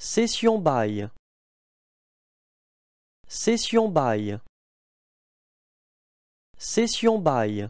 Session bail Session bail Session bail